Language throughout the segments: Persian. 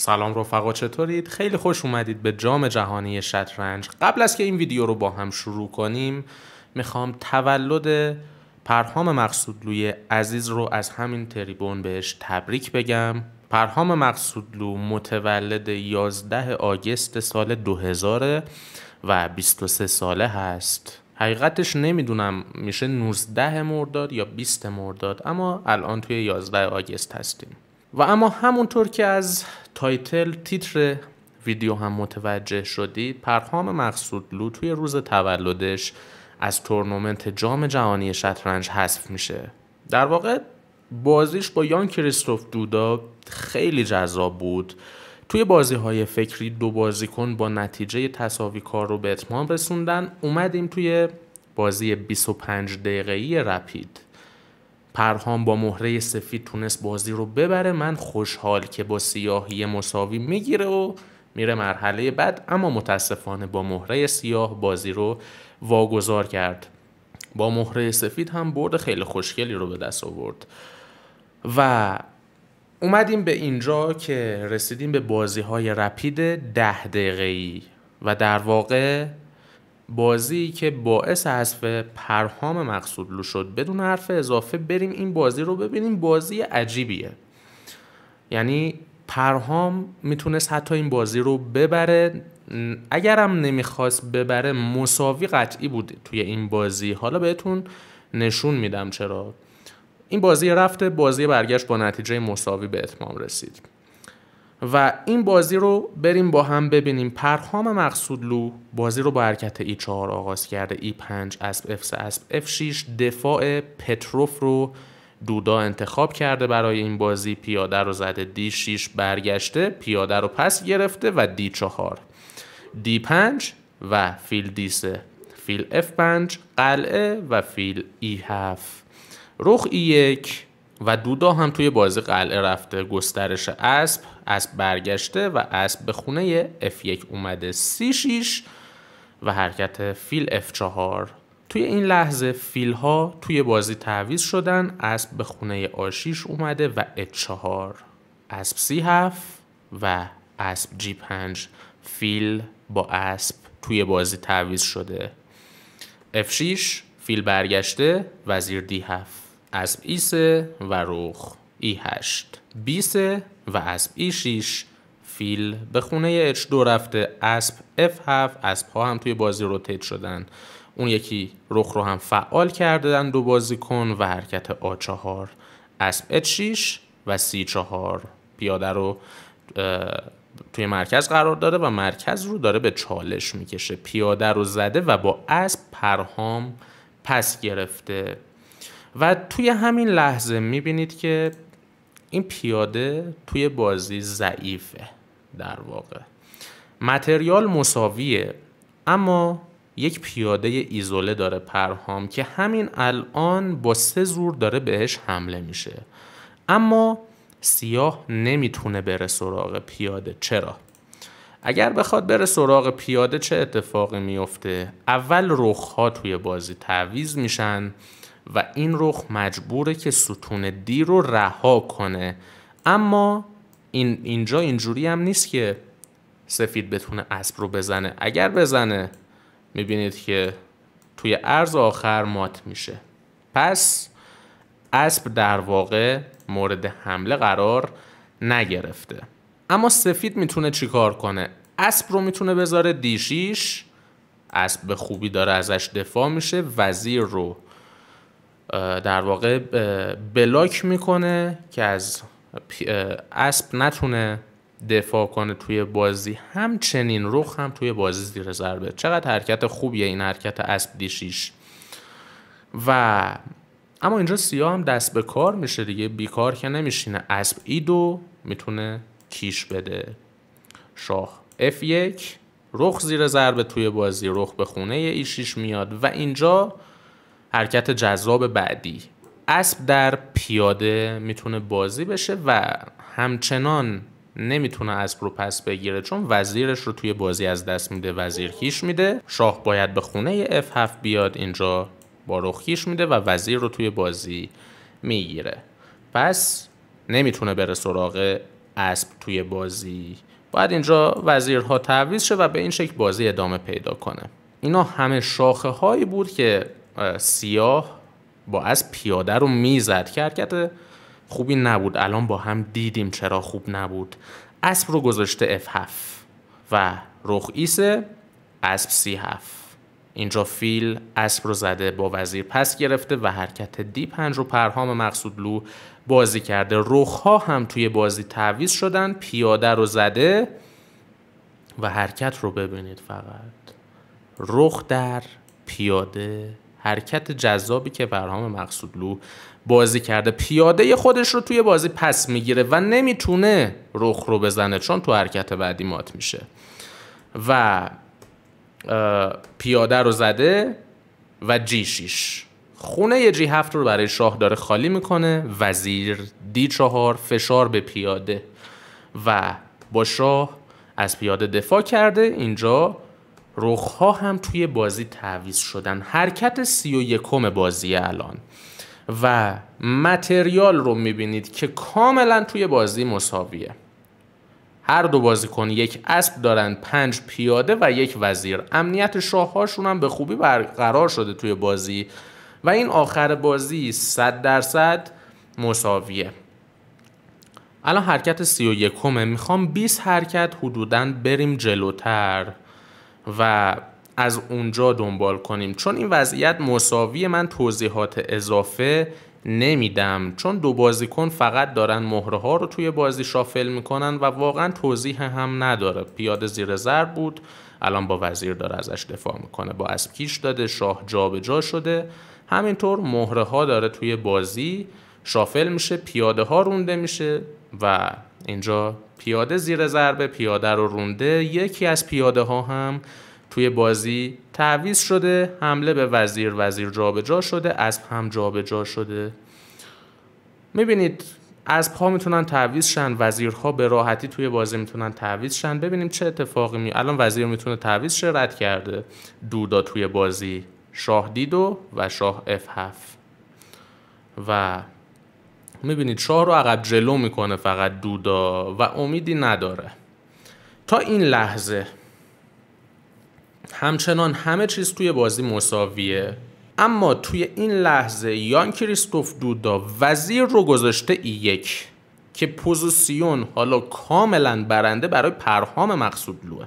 سلام رفقا چطورید؟ خیلی خوش اومدید به جام جهانی شطرنج. قبل از که این ویدیو رو با هم شروع کنیم میخوام تولد پرهام مقصودلوی عزیز رو از همین تریبون بهش تبریک بگم. پرهام مقصودلو متولد 11 آگست سال 2000 و 23 ساله هست. حقیقتش نمیدونم میشه 19 مرداد یا 20 مرداد اما الان توی 11 آگست هستیم. و اما همونطور که از تایتل تیتر ویدیو هم متوجه شدید پرهام لو توی روز تولدش از تورنمنت جام جهانی شطرنج حذف میشه در واقع بازیش با یان کریستوف دودا خیلی جذاب بود توی بازی های فکری دو بازیکن با نتیجه تساوی کار رو به اتمام رسوندن اومدیم توی بازی 25 دقیقه‌ای رپید پرهام با مهره سفید تونست بازی رو ببره من خوشحال که با سیاهی مساوی میگیره و میره مرحله بعد اما متاسفانه با مهره سیاه بازی رو واگذار کرد با مهره سفید هم برد خیلی خوشگلی رو به دست آورد و اومدیم به اینجا که رسیدیم به بازی های رپید ده دقیقه و در واقع بازی که باعث حذف پرهام مقصودلو شد بدون حرف اضافه بریم این بازی رو ببینیم بازی عجیبیه یعنی پرهام میتونست حتی این بازی رو ببره اگرم نمیخواست ببره مساوی قطعی بود توی این بازی حالا بهتون نشون میدم چرا این بازی رفته بازی برگشت با نتیجه مساوی به اتمام رسید و این بازی رو بریم با هم ببینیم پرهام مقصودلو بازی رو با حرکت ای 4 آغاز کرده ای 5 اسب اف 3 اسب 6 دفاع پتروف رو دودا انتخاب کرده برای این بازی پیاده رو زده دی 6 برگشته پیاده رو پس گرفته و دی 4 دی 5 و فیل دی 3 فیل اف 5 قلعه و فیل ای 7 رخ ای 1 و دودا هم توی بازی قلعه رفته گسترش اسب اسب برگشته و اسب به خونه F1 اومده C6 و حرکت فیل F4 توی این لحظه فیل ها توی بازی تعویز شدن اسب به خونه A6 اومده و H4 اسب C7 و اسب g 5 فیل با اسب توی بازی تعویز شده F6 فیل برگشته وزیر D7 اسب ای و رخ ای 8 بی 3 و اسب ای 6 فیل به خونه H2 رفته اسب F7 اسب ها هم توی بازی روتیت شدن اون یکی رخ رو هم فعال کردن دو بازیکن و حرکت A4 اسپ H6 و C4 پیاده رو توی مرکز قرار داره و مرکز رو داره به چالش میکشه پیاده رو زده و با اسب پرهام پس گرفته و توی همین لحظه میبینید که این پیاده توی بازی ضعیفه در واقع متریال مساویه اما یک پیاده ایزوله داره پرهام که همین الان با سه زور داره بهش حمله میشه اما سیاه نمیتونه بره سراغ پیاده چرا؟ اگر بخواد بره سراغ پیاده چه اتفاقی میفته؟ اول رخها توی بازی تعویز میشن و این رخ مجبوره که ستون دی رو رها کنه اما این اینجا اینجوری هم نیست که سفید بتونه اسب رو بزنه اگر بزنه میبینید که توی عرض آخر مات میشه پس اسب در واقع مورد حمله قرار نگرفته اما سفید میتونه چیکار کنه اسب رو میتونه بذاره دیشیش اسب به خوبی داره ازش دفاع میشه وزیر رو در واقع بلاک میکنه که از اسب نتونه دفاع کنه توی بازی همچنین رخ هم توی بازی زیر ضربه چقدر حرکت خوبیه این حرکت اسب دیشیش و اما اینجا سیاه هم دست به کار میشه دیگه بیکار که نمیشینه اسب ایدو میتونه کیش بده شاه F1 رخ زیر ضربه توی بازی رخ به خونه ای شیش میاد و اینجا حرکت جذاب بعدی اسب در پیاده میتونه بازی بشه و همچنان نمیتونه اسب رو پس بگیره چون وزیرش رو توی بازی از دست میده وزیر کیش میده شاه باید به خونه F7 بیاد اینجا با رخ کیش میده و وزیر رو توی بازی میگیره پس نمیتونه بره سراغ اسب توی بازی باید اینجا وزیرها تعویض شه و به این شکل بازی ادامه پیدا کنه اینا همه شاخه هایی بود که سیاه با از پیاده رو میزد که حرکت خوبی نبود الان با هم دیدیم چرا خوب نبود اسب رو گذاشته F7 و رخ ایسه اسب C7 اینجا فیل اسب رو زده با وزیر پس گرفته و حرکت دی پنج رو پرهام لو بازی کرده ها هم توی بازی تعویض شدن پیاده رو زده و حرکت رو ببینید فقط رخ در پیاده حرکت جذابی که فرهام مقصودلو بازی کرده پیاده خودش رو توی بازی پس میگیره و نمیتونه رخ رو بزنه چون تو حرکت بعدی مات میشه و پیاده رو زده و جی شیش خونه جی هفت رو برای شاه داره خالی میکنه وزیر دی چهار فشار به پیاده و با شاه از پیاده دفاع کرده اینجا رخها هم توی بازی تعویز شدن حرکت سی و یکم بازی الان و متریال رو میبینید که کاملا توی بازی مساویه هر دو بازیکن یک اسب دارن پنج پیاده و یک وزیر امنیت شاههاشون هم به خوبی برقرار شده توی بازی و این آخر بازی 100 درصد مساویه الان حرکت سی و یکمه میخوام 20 حرکت حدودا بریم جلوتر و از اونجا دنبال کنیم چون این وضعیت مساوی من توضیحات اضافه نمیدم چون دو بازیکن فقط دارن مهره ها رو توی بازی شافل میکنن و واقعا توضیح هم نداره پیاده زیر زر بود الان با وزیر داره ازش دفاع میکنه با اسب کیش داده شاه جابجا جا شده همینطور مهره ها داره توی بازی شافل میشه پیاده ها رونده میشه و اینجا پیاده زیر ضربه پیاده رو رونده یکی از پیاده ها هم توی بازی تعویز شده حمله به وزیر وزیر جابجا جا شده اسب هم جابجا جا شده میبینید از پا میتونن تعویز شن وزیرها به راحتی توی بازی میتونن تعویز شن ببینیم چه اتفاقی می الان وزیر میتونه تعویز شه رد کرده دودا توی بازی شاه دیدو و شاه اف هف و میبینید شاه رو عقب جلو میکنه فقط دودا و امیدی نداره تا این لحظه همچنان همه چیز توی بازی مساویه اما توی این لحظه یان کریستوف دودا وزیر رو گذاشته ای یک که پوزیسیون حالا کاملا برنده برای پرهام مقصود لوه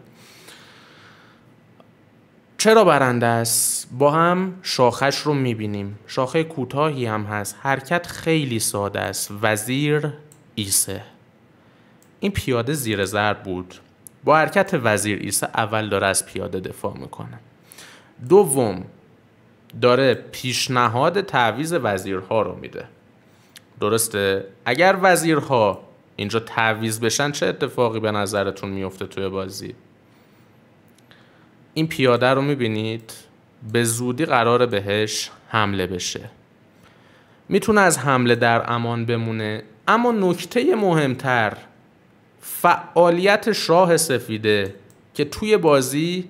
چرا برنده است؟ با هم شاخش رو میبینیم. شاخه کوتاهی هم هست. حرکت خیلی ساده است. وزیر ایسه. این پیاده زیر ضرب بود. با حرکت وزیر ایسه اول داره از پیاده دفاع میکنه. دوم داره پیشنهاد تعویز وزیرها رو میده. درسته؟ اگر وزیرها اینجا تعویز بشن چه اتفاقی به نظرتون میفته توی بازی؟ این پیاده رو میبینید به زودی قرار بهش حمله بشه میتونه از حمله در امان بمونه اما نکته مهمتر فعالیت شاه سفیده که توی بازی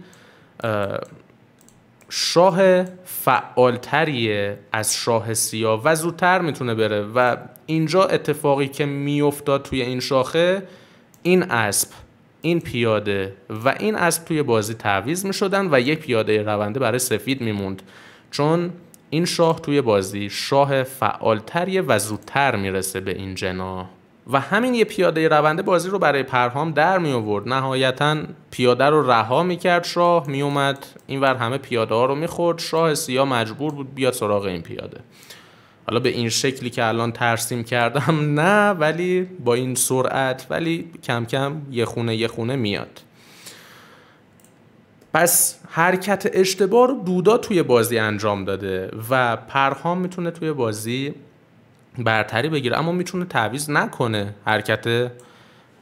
شاه فعالتریه از شاه سیاه و زودتر میتونه بره و اینجا اتفاقی که میافتاد توی این شاخه این اسب این پیاده و این از توی بازی تعویض می شدن و یک پیاده رونده برای سفید میموند چون این شاه توی بازی شاه فعالتریه و زودتر میرسه به این جنا و همین یه پیاده رونده بازی رو برای پرهام در می آورد نهایتا پیاده رو رها می کرد شاه می اومد اینور همه پیاده ها رو می خورد شاه سیاه مجبور بود بیاد سراغ این پیاده حالا به این شکلی که الان ترسیم کردم نه ولی با این سرعت ولی کم کم یه خونه یه خونه میاد پس حرکت اشتباه رو دودا توی بازی انجام داده و پرهام میتونه توی بازی برتری بگیره اما میتونه تعویز نکنه حرکت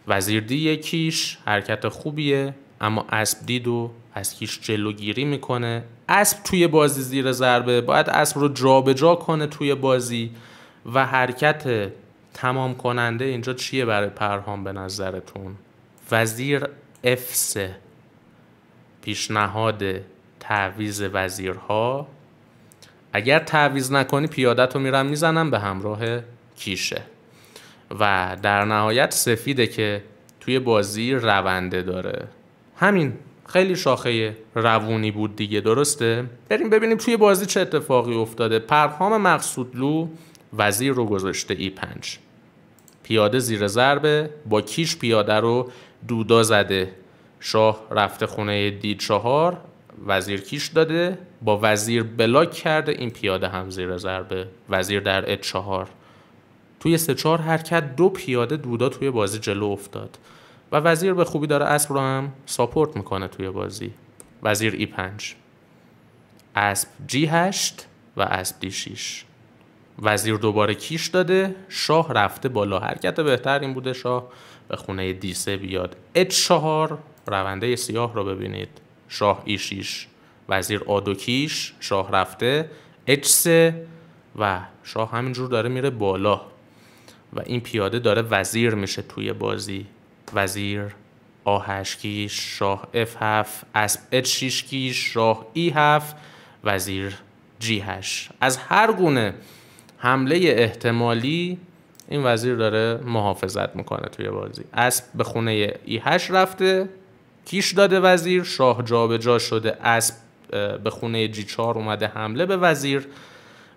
وزیردی یکیش حرکت خوبیه اما اسبدید و از کیش جلوگیری میکنه اسب توی بازی زیر ضربه باید اسب رو جابجا جا کنه توی بازی و حرکت تمام کننده اینجا چیه برای پرهام به نظرتون وزیر افسه پیشنهاد تعویز وزیرها اگر تعویز نکنی پیادت رو میرم میزنم به همراه کیشه و در نهایت سفیده که توی بازی رونده داره همین خیلی شاخه روونی بود دیگه درسته بریم ببینیم توی بازی چه اتفاقی افتاده پرهام مقصودلو وزیر رو گذاشته ای 5 پیاده زیر ضربه با کیش پیاده رو دودا زده شاه رفته خونه دی چهار وزیر کیش داده با وزیر بلاک کرده این پیاده هم زیر ضربه وزیر در ات چهار توی سه چهار حرکت دو پیاده دودا توی بازی جلو افتاد و وزیر به خوبی داره اسب رو هم ساپورت میکنه توی بازی وزیر ای 5 اسب جی 8 و اسب دی 6 وزیر دوباره کیش داده شاه رفته بالا حرکت بهتر این بوده شاه به خونه دی سه بیاد اچ 4 رونده سیاه رو ببینید شاه ای 6 وزیر آدو کیش شاه رفته اچ 3 و شاه همینجور داره میره بالا و این پیاده داره وزیر میشه توی بازی وزیر آ کیش شاه F7 اسب H6 کیش شاه E7 وزیر G8 از هر گونه حمله احتمالی این وزیر داره محافظت میکنه توی بازی اسب به خونه E8 رفته کیش داده وزیر شاه جابجا جا شده اسب به خونه G4 اومده حمله به وزیر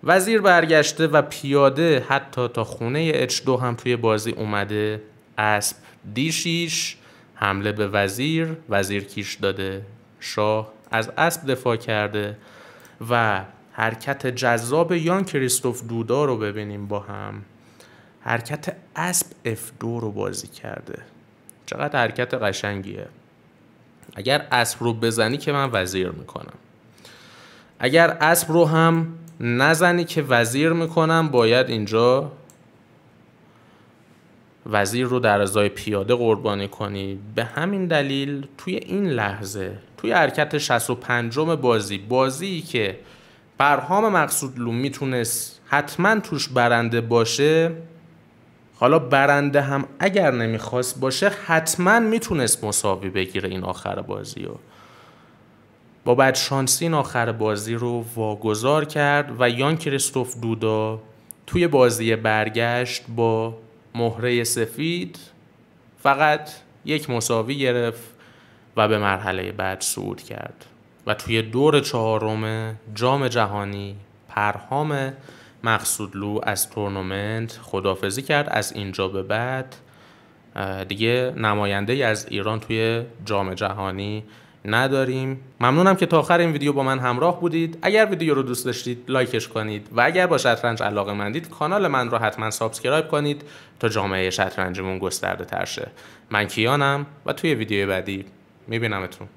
وزیر برگشته و پیاده حتی تا خونه H2 هم توی بازی اومده اسب دیشیش حمله به وزیر وزیر کیش داده شاه از اسب دفاع کرده و حرکت جذاب یان کریستوف دودا رو ببینیم با هم حرکت اسب اف 2 رو بازی کرده چقدر حرکت قشنگیه اگر اسب رو بزنی که من وزیر میکنم اگر اسب رو هم نزنی که وزیر میکنم باید اینجا وزیر رو در ازای پیاده قربانی کنی به همین دلیل توی این لحظه توی حرکت 65 بازی بازی که برهام مقصودلو میتونست حتما توش برنده باشه حالا برنده هم اگر نمیخواست باشه حتما میتونست مساوی بگیره این آخر بازی رو با بعد شانسی این آخر بازی رو واگذار کرد و یان کریستوف دودا توی بازی برگشت با مهره سفید فقط یک مساوی گرفت و به مرحله بعد صعود کرد و توی دور چهارم جام جهانی پرهام مقصودلو از تورنمنت خدافزی کرد از اینجا به بعد دیگه نماینده از ایران توی جام جهانی نداریم ممنونم که تا آخر این ویدیو با من همراه بودید اگر ویدیو رو دوست داشتید لایکش کنید و اگر با شطرنج علاقه مندید کانال من رو حتما سابسکرایب کنید تا جامعه شطرنجمون گسترده تر شه من کیانم و توی ویدیو بعدی میبینمتون